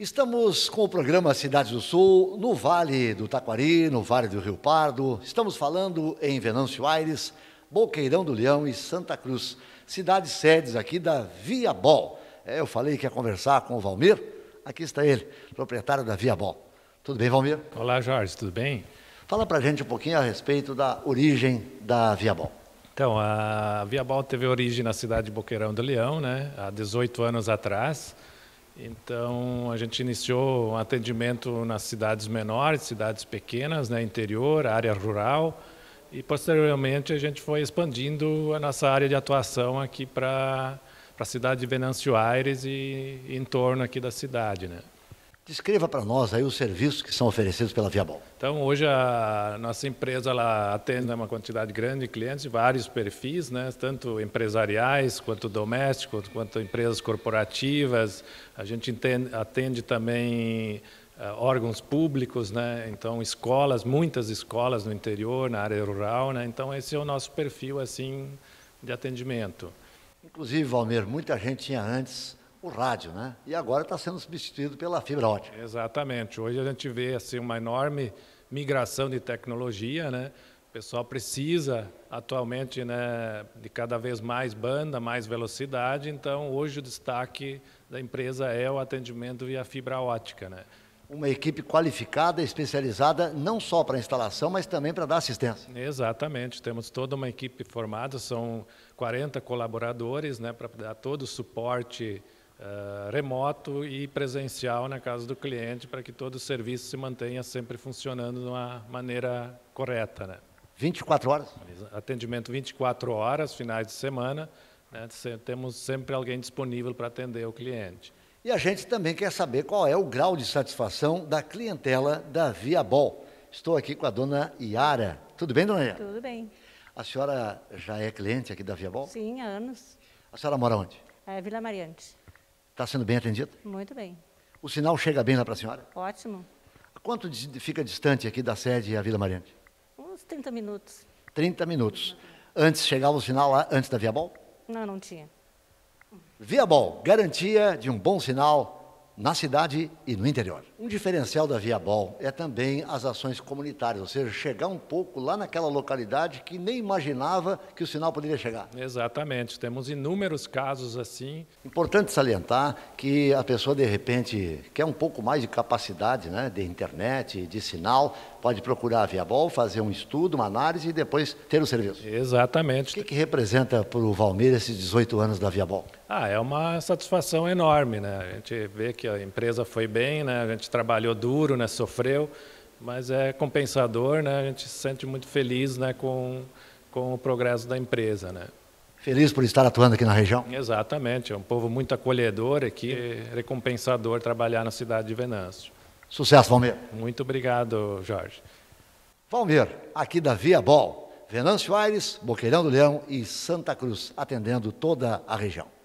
Estamos com o programa Cidades do Sul, no Vale do Taquari, no Vale do Rio Pardo. Estamos falando em Venâncio Aires, Boqueirão do Leão e Santa Cruz, cidades sedes aqui da Via Bol. É, eu falei que ia conversar com o Valmir, aqui está ele, proprietário da Via Bol. Tudo bem, Valmir? Olá, Jorge, tudo bem? Fala para a gente um pouquinho a respeito da origem da Via Bol. Então, a Via Bol teve origem na cidade de Boqueirão do Leão, né, há 18 anos atrás. Então, a gente iniciou um atendimento nas cidades menores, cidades pequenas, né, interior, área rural, e posteriormente a gente foi expandindo a nossa área de atuação aqui para a cidade de Venâncio Aires e, e em torno aqui da cidade. Né. Descreva para nós aí os serviços que são oferecidos pela Viabol. Então, hoje a nossa empresa ela atende uma quantidade grande de clientes, vários perfis, né? tanto empresariais, quanto domésticos, quanto empresas corporativas. A gente atende, também eh, órgãos públicos, né? então escolas, muitas escolas no interior, na área rural. Né? Então, esse é o nosso perfil assim de atendimento. Inclusive, Valmir, muita gente tinha antes o rádio, né? E agora está sendo substituído pela fibra ótica. Exatamente. Hoje a gente vê assim uma enorme migração de tecnologia, né? O pessoal precisa atualmente, né, de cada vez mais banda, mais velocidade. Então, hoje o destaque da empresa é o atendimento via fibra ótica, né? Uma equipe qualificada, especializada, não só para instalação, mas também para dar assistência. Exatamente, temos toda uma equipe formada, são 40 colaboradores, né, para dar todo o suporte eh, remoto e presencial na casa do cliente para que todo o serviço se mantenha sempre funcionando de uma maneira correta. Né? 24 horas? Atendimento 24 horas, finais de semana. Né? Temos sempre alguém disponível para atender o cliente. E a gente também quer saber qual é o grau de satisfação da clientela da Viabol. Estou aqui com a dona Iara. Tudo bem, dona Iara? Tudo bem. A senhora já é cliente aqui da Viabol? Sim, há anos. A senhora mora onde? É, Vila Mariante. Está sendo bem atendida? Muito bem. O sinal chega bem lá para a senhora? Ótimo. Quanto fica distante aqui da sede a Vila Mariante? Uns 30 minutos. 30 minutos. Antes chegava o sinal lá, antes da Via Bol? Não, não tinha. Via Bol, garantia de um bom sinal na cidade e no interior. Um diferencial da Via Bol é também as ações comunitárias, ou seja, chegar um pouco lá naquela localidade que nem imaginava que o sinal poderia chegar. Exatamente, temos inúmeros casos assim. Importante salientar que a pessoa de repente quer um pouco mais de capacidade, né, de internet, de sinal, pode procurar a Via Bol, fazer um estudo, uma análise e depois ter o serviço. Exatamente. O que, que representa para o Valmir esses 18 anos da Via Bol? Ah, é uma satisfação enorme, né? A gente vê que a empresa foi bem, né? A gente trabalhou duro, né? Sofreu, mas é compensador, né? A gente se sente muito feliz, né? Com, com o progresso da empresa, né? Feliz por estar atuando aqui na região. Exatamente, é um povo muito acolhedor aqui, e recompensador trabalhar na cidade de Venâncio. Sucesso, Valmir. Muito obrigado, Jorge. Valmir, aqui da Via Bol, Venâncio Aires, Boqueirão do Leão e Santa Cruz, atendendo toda a região.